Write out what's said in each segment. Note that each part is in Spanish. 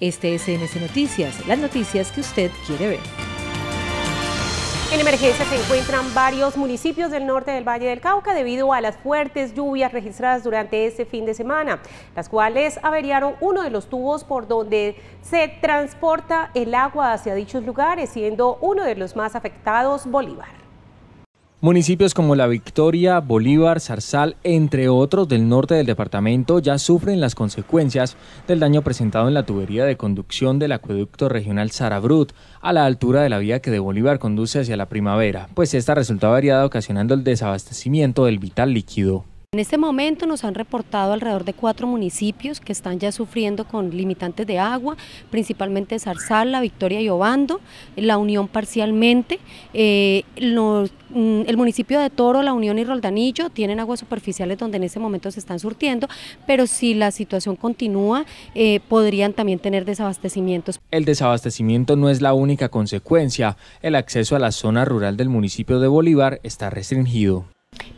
Este es Noticias, las noticias que usted quiere ver. En emergencia se encuentran varios municipios del norte del Valle del Cauca debido a las fuertes lluvias registradas durante este fin de semana, las cuales averiaron uno de los tubos por donde se transporta el agua hacia dichos lugares, siendo uno de los más afectados Bolívar. Municipios como La Victoria, Bolívar, Zarzal, entre otros del norte del departamento, ya sufren las consecuencias del daño presentado en la tubería de conducción del acueducto regional Zarabrut, a la altura de la vía que de Bolívar conduce hacia la primavera, pues esta resulta variada ocasionando el desabastecimiento del vital líquido. En este momento nos han reportado alrededor de cuatro municipios que están ya sufriendo con limitantes de agua, principalmente la Victoria y Obando, La Unión parcialmente, eh, mm, el municipio de Toro, La Unión y Roldanillo tienen aguas superficiales donde en este momento se están surtiendo, pero si la situación continúa eh, podrían también tener desabastecimientos. El desabastecimiento no es la única consecuencia, el acceso a la zona rural del municipio de Bolívar está restringido.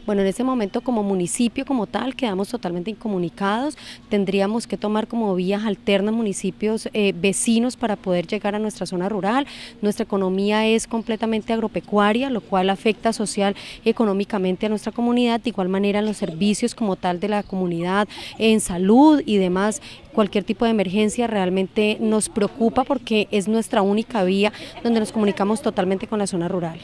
Bueno, en este momento como municipio como tal quedamos totalmente incomunicados, tendríamos que tomar como vías alternas municipios eh, vecinos para poder llegar a nuestra zona rural. Nuestra economía es completamente agropecuaria, lo cual afecta social y económicamente a nuestra comunidad, de igual manera los servicios como tal de la comunidad, en salud y demás cualquier tipo de emergencia realmente nos preocupa porque es nuestra única vía donde nos comunicamos totalmente con la zona rural.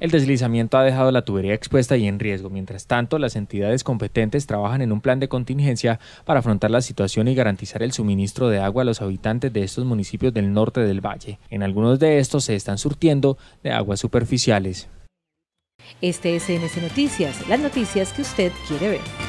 El deslizamiento ha dejado la tubería expuesta y en riesgo. Mientras tanto, las entidades competentes trabajan en un plan de contingencia para afrontar la situación y garantizar el suministro de agua a los habitantes de estos municipios del norte del valle. En algunos de estos se están surtiendo de aguas superficiales. Este es Noticias, las noticias que usted quiere ver.